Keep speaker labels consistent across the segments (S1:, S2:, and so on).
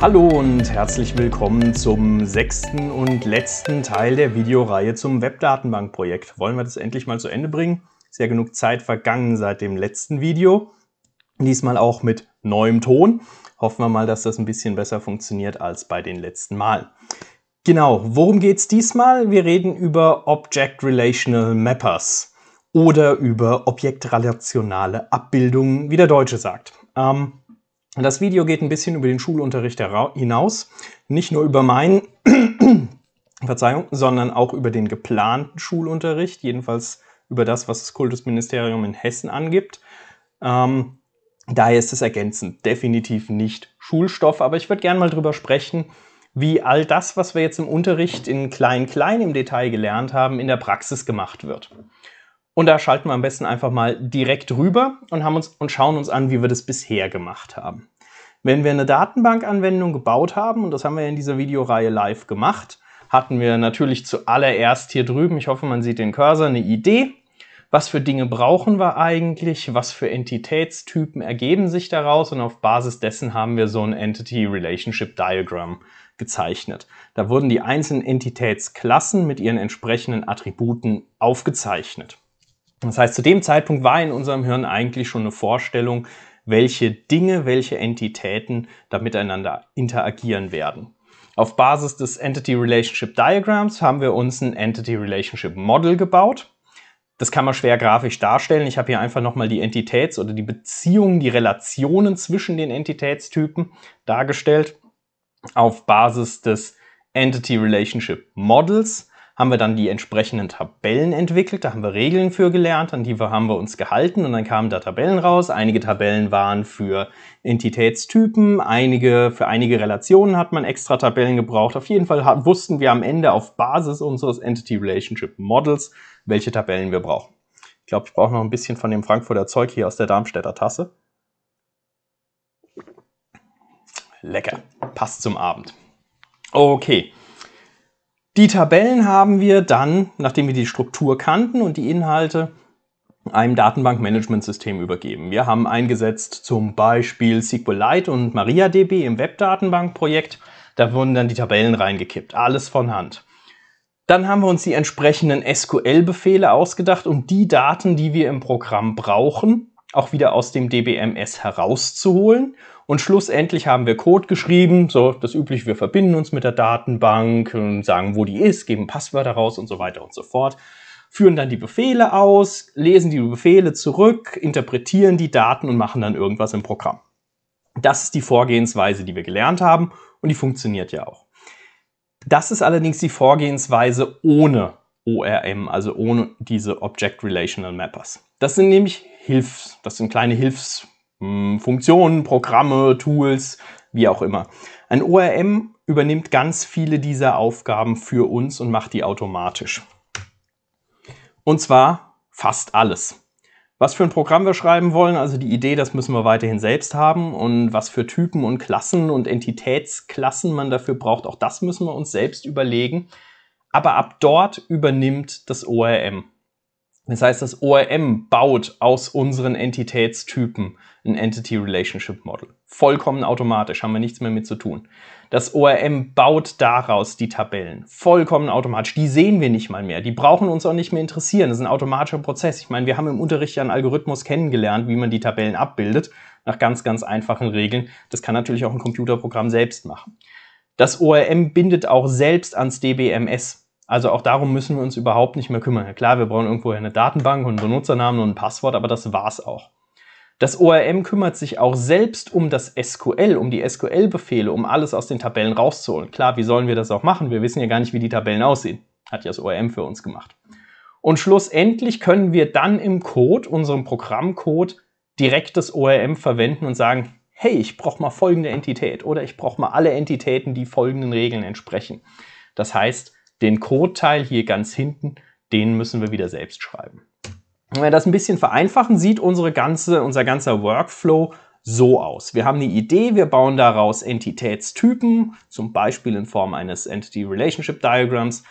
S1: Hallo und herzlich willkommen zum sechsten und letzten Teil der Videoreihe zum Webdatenbankprojekt. Wollen wir das endlich mal zu Ende bringen? Sehr ja genug Zeit vergangen seit dem letzten Video. Diesmal auch mit neuem Ton. Hoffen wir mal, dass das ein bisschen besser funktioniert als bei den letzten Malen. Genau, worum geht es diesmal? Wir reden über Object Relational Mappers oder über objektrelationale Abbildungen, wie der Deutsche sagt. Ähm, das Video geht ein bisschen über den Schulunterricht hinaus, nicht nur über meinen, Verzeihung, sondern auch über den geplanten Schulunterricht, jedenfalls über das, was das Kultusministerium in Hessen angibt. Ähm, daher ist es ergänzend definitiv nicht Schulstoff, aber ich würde gerne mal drüber sprechen, wie all das, was wir jetzt im Unterricht in klein-klein im Detail gelernt haben, in der Praxis gemacht wird. Und da schalten wir am besten einfach mal direkt rüber und, haben uns, und schauen uns an, wie wir das bisher gemacht haben. Wenn wir eine Datenbankanwendung gebaut haben, und das haben wir in dieser Videoreihe live gemacht, hatten wir natürlich zuallererst hier drüben, ich hoffe, man sieht den Cursor, eine Idee. Was für Dinge brauchen wir eigentlich? Was für Entitätstypen ergeben sich daraus? Und auf Basis dessen haben wir so ein Entity Relationship Diagram gezeichnet. Da wurden die einzelnen Entitätsklassen mit ihren entsprechenden Attributen aufgezeichnet. Das heißt, zu dem Zeitpunkt war in unserem Hirn eigentlich schon eine Vorstellung, welche Dinge, welche Entitäten da miteinander interagieren werden. Auf Basis des Entity Relationship Diagrams haben wir uns ein Entity Relationship Model gebaut. Das kann man schwer grafisch darstellen. Ich habe hier einfach nochmal die Entitäts- oder die Beziehungen, die Relationen zwischen den Entitätstypen dargestellt. Auf Basis des Entity Relationship Models haben wir dann die entsprechenden Tabellen entwickelt, da haben wir Regeln für gelernt, an die haben wir uns gehalten und dann kamen da Tabellen raus. Einige Tabellen waren für Entitätstypen, einige, für einige Relationen hat man extra Tabellen gebraucht. Auf jeden Fall wussten wir am Ende auf Basis unseres Entity Relationship Models, welche Tabellen wir brauchen. Ich glaube, ich brauche noch ein bisschen von dem Frankfurter Zeug hier aus der Darmstädter Tasse. Lecker passt zum Abend. Okay. Die Tabellen haben wir dann, nachdem wir die Struktur kannten und die Inhalte, einem Datenbankmanagementsystem übergeben. Wir haben eingesetzt zum Beispiel SQLite und MariaDB im Webdatenbankprojekt. Da wurden dann die Tabellen reingekippt, alles von Hand. Dann haben wir uns die entsprechenden SQL-Befehle ausgedacht, um die Daten, die wir im Programm brauchen, auch wieder aus dem DBMS herauszuholen und schlussendlich haben wir Code geschrieben, so das übliche, wir verbinden uns mit der Datenbank, und sagen, wo die ist, geben Passwörter raus und so weiter und so fort, führen dann die Befehle aus, lesen die Befehle zurück, interpretieren die Daten und machen dann irgendwas im Programm. Das ist die Vorgehensweise, die wir gelernt haben und die funktioniert ja auch. Das ist allerdings die Vorgehensweise ohne ORM, also ohne diese Object Relational Mappers. Das sind nämlich Hilfs, das sind kleine Hilfs hm, Funktionen, Programme, Tools, wie auch immer. Ein ORM übernimmt ganz viele dieser Aufgaben für uns und macht die automatisch. Und zwar fast alles. Was für ein Programm wir schreiben wollen, also die Idee, das müssen wir weiterhin selbst haben und was für Typen und Klassen und Entitätsklassen man dafür braucht, auch das müssen wir uns selbst überlegen. Aber ab dort übernimmt das ORM. Das heißt, das ORM baut aus unseren Entitätstypen ein Entity Relationship Model. Vollkommen automatisch, haben wir nichts mehr mit zu tun. Das ORM baut daraus die Tabellen. Vollkommen automatisch. Die sehen wir nicht mal mehr. Die brauchen uns auch nicht mehr interessieren. Das ist ein automatischer Prozess. Ich meine, wir haben im Unterricht ja einen Algorithmus kennengelernt, wie man die Tabellen abbildet, nach ganz, ganz einfachen Regeln. Das kann natürlich auch ein Computerprogramm selbst machen. Das ORM bindet auch selbst ans DBMS. Also auch darum müssen wir uns überhaupt nicht mehr kümmern. klar, wir brauchen irgendwo eine Datenbank und einen Benutzernamen und ein Passwort, aber das war's auch. Das ORM kümmert sich auch selbst um das SQL, um die SQL-Befehle, um alles aus den Tabellen rauszuholen. Klar, wie sollen wir das auch machen? Wir wissen ja gar nicht, wie die Tabellen aussehen. Hat ja das ORM für uns gemacht. Und schlussendlich können wir dann im Code, unserem Programmcode, direkt das ORM verwenden und sagen, hey, ich brauche mal folgende Entität oder ich brauche mal alle Entitäten, die folgenden Regeln entsprechen. Das heißt, den Code-Teil hier ganz hinten, den müssen wir wieder selbst schreiben. Wenn wir das ein bisschen vereinfachen, sieht unsere ganze, unser ganzer Workflow so aus. Wir haben eine Idee, wir bauen daraus Entitätstypen, zum Beispiel in Form eines Entity Relationship Diagrams.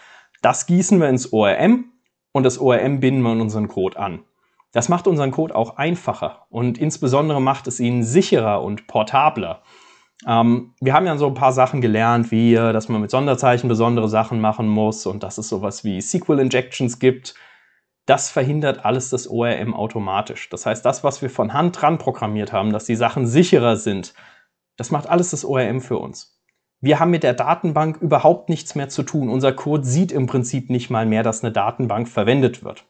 S1: Das gießen wir ins ORM und das ORM binden wir in unseren Code an. Das macht unseren Code auch einfacher und insbesondere macht es ihn sicherer und portabler. Ähm, wir haben ja so ein paar Sachen gelernt, wie äh, dass man mit Sonderzeichen besondere Sachen machen muss und dass es sowas wie SQL-Injections gibt. Das verhindert alles das ORM automatisch. Das heißt, das, was wir von Hand dran programmiert haben, dass die Sachen sicherer sind, das macht alles das ORM für uns. Wir haben mit der Datenbank überhaupt nichts mehr zu tun. Unser Code sieht im Prinzip nicht mal mehr, dass eine Datenbank verwendet wird.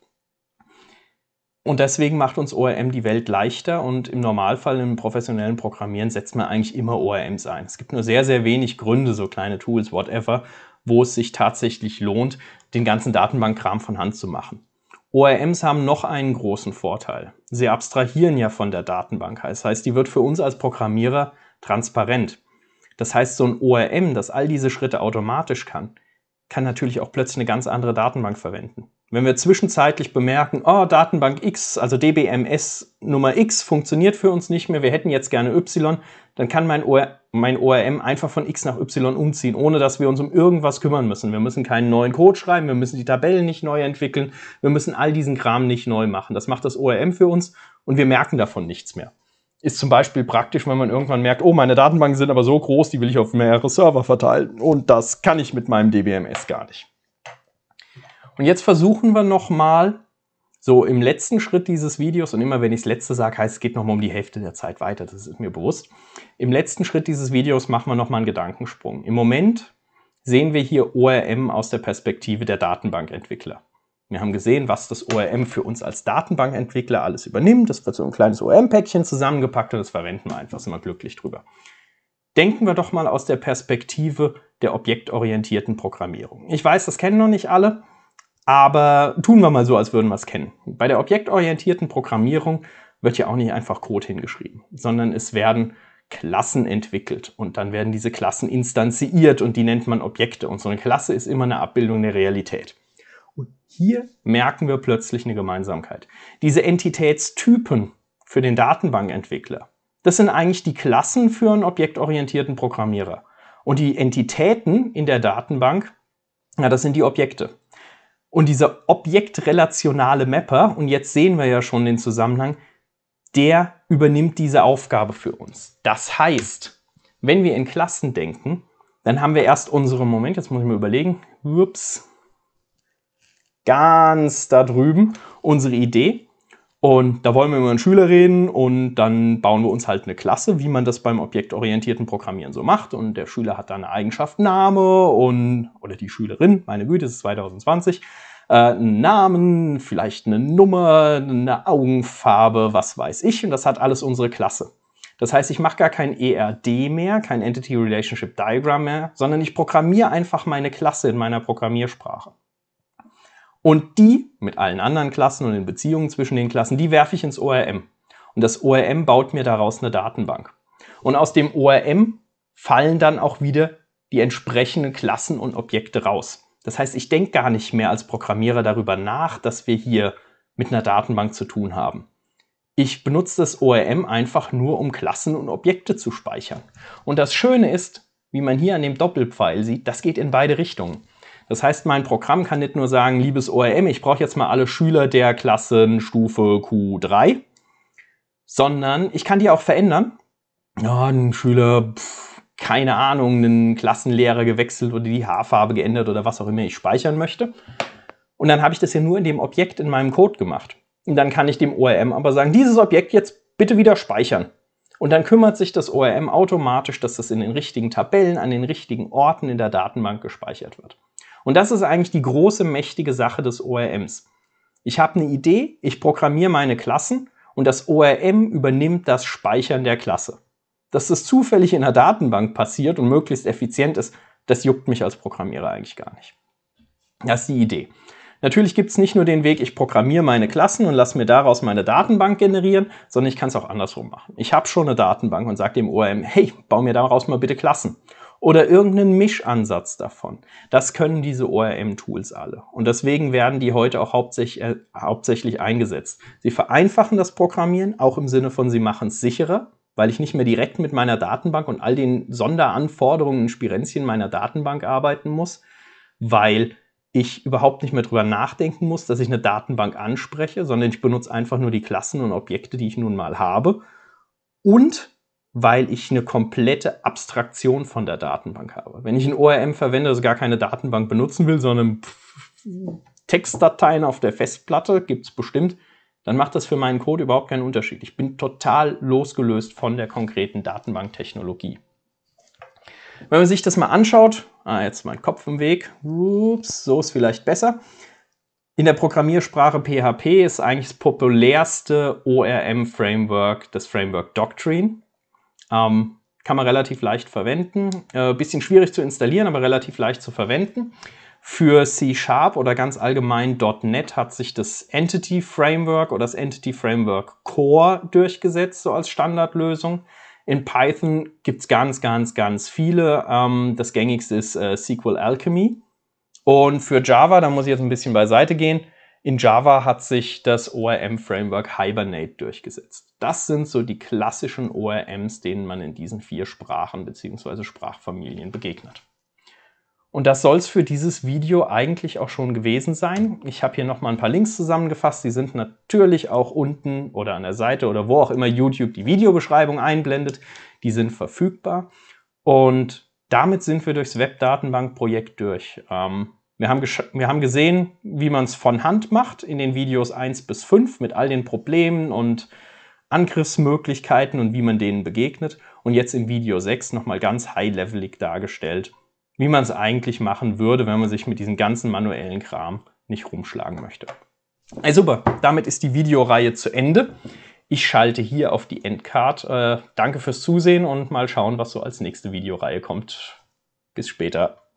S1: Und deswegen macht uns ORM die Welt leichter und im Normalfall im professionellen Programmieren setzt man eigentlich immer ORMs ein. Es gibt nur sehr, sehr wenig Gründe, so kleine Tools, whatever, wo es sich tatsächlich lohnt, den ganzen Datenbankkram von Hand zu machen. ORMs haben noch einen großen Vorteil. Sie abstrahieren ja von der Datenbank. Das heißt, die wird für uns als Programmierer transparent. Das heißt, so ein ORM, das all diese Schritte automatisch kann, kann natürlich auch plötzlich eine ganz andere Datenbank verwenden. Wenn wir zwischenzeitlich bemerken, oh, Datenbank X, also DBMS Nummer X funktioniert für uns nicht mehr, wir hätten jetzt gerne Y, dann kann mein, OR, mein ORM einfach von X nach Y umziehen, ohne dass wir uns um irgendwas kümmern müssen. Wir müssen keinen neuen Code schreiben, wir müssen die Tabellen nicht neu entwickeln, wir müssen all diesen Kram nicht neu machen. Das macht das ORM für uns und wir merken davon nichts mehr. Ist zum Beispiel praktisch, wenn man irgendwann merkt, oh, meine Datenbanken sind aber so groß, die will ich auf mehrere Server verteilen und das kann ich mit meinem DBMS gar nicht. Und jetzt versuchen wir nochmal, so im letzten Schritt dieses Videos, und immer wenn ich das letzte sage, heißt es geht nochmal um die Hälfte der Zeit weiter, das ist mir bewusst. Im letzten Schritt dieses Videos machen wir nochmal einen Gedankensprung. Im Moment sehen wir hier ORM aus der Perspektive der Datenbankentwickler. Wir haben gesehen, was das ORM für uns als Datenbankentwickler alles übernimmt. Das wird so ein kleines ORM-Päckchen zusammengepackt und das verwenden wir einfach, sind wir glücklich drüber. Denken wir doch mal aus der Perspektive der objektorientierten Programmierung. Ich weiß, das kennen noch nicht alle, aber tun wir mal so, als würden wir es kennen. Bei der objektorientierten Programmierung wird ja auch nicht einfach Code hingeschrieben, sondern es werden Klassen entwickelt und dann werden diese Klassen instanziert und die nennt man Objekte. Und so eine Klasse ist immer eine Abbildung der Realität. Und hier merken wir plötzlich eine Gemeinsamkeit. Diese Entitätstypen für den Datenbankentwickler, das sind eigentlich die Klassen für einen objektorientierten Programmierer. Und die Entitäten in der Datenbank, ja, das sind die Objekte. Und dieser objektrelationale Mapper, und jetzt sehen wir ja schon den Zusammenhang, der übernimmt diese Aufgabe für uns. Das heißt, wenn wir in Klassen denken, dann haben wir erst unsere, Moment, jetzt muss ich mir überlegen, ups, ganz da drüben, unsere Idee. Und da wollen wir über einen Schüler reden und dann bauen wir uns halt eine Klasse, wie man das beim objektorientierten Programmieren so macht. Und der Schüler hat dann eine Eigenschaft Name und, oder die Schülerin, meine Güte, es ist 2020, äh, einen Namen, vielleicht eine Nummer, eine Augenfarbe, was weiß ich. Und das hat alles unsere Klasse. Das heißt, ich mache gar kein ERD mehr, kein Entity Relationship Diagram mehr, sondern ich programmiere einfach meine Klasse in meiner Programmiersprache. Und die mit allen anderen Klassen und den Beziehungen zwischen den Klassen, die werfe ich ins ORM. Und das ORM baut mir daraus eine Datenbank. Und aus dem ORM fallen dann auch wieder die entsprechenden Klassen und Objekte raus. Das heißt, ich denke gar nicht mehr als Programmierer darüber nach, dass wir hier mit einer Datenbank zu tun haben. Ich benutze das ORM einfach nur, um Klassen und Objekte zu speichern. Und das Schöne ist, wie man hier an dem Doppelpfeil sieht, das geht in beide Richtungen. Das heißt, mein Programm kann nicht nur sagen, liebes ORM, ich brauche jetzt mal alle Schüler der Klassenstufe Q3, sondern ich kann die auch verändern. Ja, ein Schüler, pf, keine Ahnung, einen Klassenlehrer gewechselt oder die Haarfarbe geändert oder was auch immer ich speichern möchte. Und dann habe ich das ja nur in dem Objekt in meinem Code gemacht. Und dann kann ich dem ORM aber sagen, dieses Objekt jetzt bitte wieder speichern. Und dann kümmert sich das ORM automatisch, dass das in den richtigen Tabellen, an den richtigen Orten in der Datenbank gespeichert wird. Und das ist eigentlich die große, mächtige Sache des ORMs. Ich habe eine Idee, ich programmiere meine Klassen und das ORM übernimmt das Speichern der Klasse. Dass das zufällig in der Datenbank passiert und möglichst effizient ist, das juckt mich als Programmierer eigentlich gar nicht. Das ist die Idee. Natürlich gibt es nicht nur den Weg, ich programmiere meine Klassen und lasse mir daraus meine Datenbank generieren, sondern ich kann es auch andersrum machen. Ich habe schon eine Datenbank und sage dem ORM, hey, baue mir daraus mal bitte Klassen oder irgendeinen Mischansatz davon. Das können diese ORM-Tools alle. Und deswegen werden die heute auch hauptsächlich, äh, hauptsächlich eingesetzt. Sie vereinfachen das Programmieren, auch im Sinne von, sie machen es sicherer, weil ich nicht mehr direkt mit meiner Datenbank und all den Sonderanforderungen und Spirenzchen meiner Datenbank arbeiten muss, weil ich überhaupt nicht mehr drüber nachdenken muss, dass ich eine Datenbank anspreche, sondern ich benutze einfach nur die Klassen und Objekte, die ich nun mal habe. Und weil ich eine komplette Abstraktion von der Datenbank habe. Wenn ich ein ORM verwende, also gar keine Datenbank benutzen will, sondern Textdateien auf der Festplatte, gibt es bestimmt, dann macht das für meinen Code überhaupt keinen Unterschied. Ich bin total losgelöst von der konkreten Datenbanktechnologie. Wenn man sich das mal anschaut, ah, jetzt mein Kopf im Weg, ups, so ist vielleicht besser. In der Programmiersprache PHP ist eigentlich das populärste ORM-Framework das Framework Doctrine. Ähm, kann man relativ leicht verwenden. Äh, bisschen schwierig zu installieren, aber relativ leicht zu verwenden. Für C-Sharp oder ganz allgemein .NET hat sich das Entity Framework oder das Entity Framework Core durchgesetzt, so als Standardlösung. In Python gibt es ganz, ganz, ganz viele. Ähm, das gängigste ist äh, SQL Alchemy. Und für Java, da muss ich jetzt ein bisschen beiseite gehen, in Java hat sich das ORM-Framework Hibernate durchgesetzt. Das sind so die klassischen ORMs, denen man in diesen vier Sprachen bzw. Sprachfamilien begegnet. Und das soll es für dieses Video eigentlich auch schon gewesen sein. Ich habe hier nochmal ein paar Links zusammengefasst. Die sind natürlich auch unten oder an der Seite oder wo auch immer YouTube die Videobeschreibung einblendet. Die sind verfügbar. Und damit sind wir durchs Web-Datenbank-Projekt durch. Ähm, wir haben, wir haben gesehen, wie man es von Hand macht in den Videos 1 bis 5 mit all den Problemen und Angriffsmöglichkeiten und wie man denen begegnet. Und jetzt im Video 6 nochmal ganz high-levelig dargestellt, wie man es eigentlich machen würde, wenn man sich mit diesem ganzen manuellen Kram nicht rumschlagen möchte. Hey, super, damit ist die Videoreihe zu Ende. Ich schalte hier auf die Endcard. Äh, danke fürs Zusehen und mal schauen, was so als nächste Videoreihe kommt. Bis später.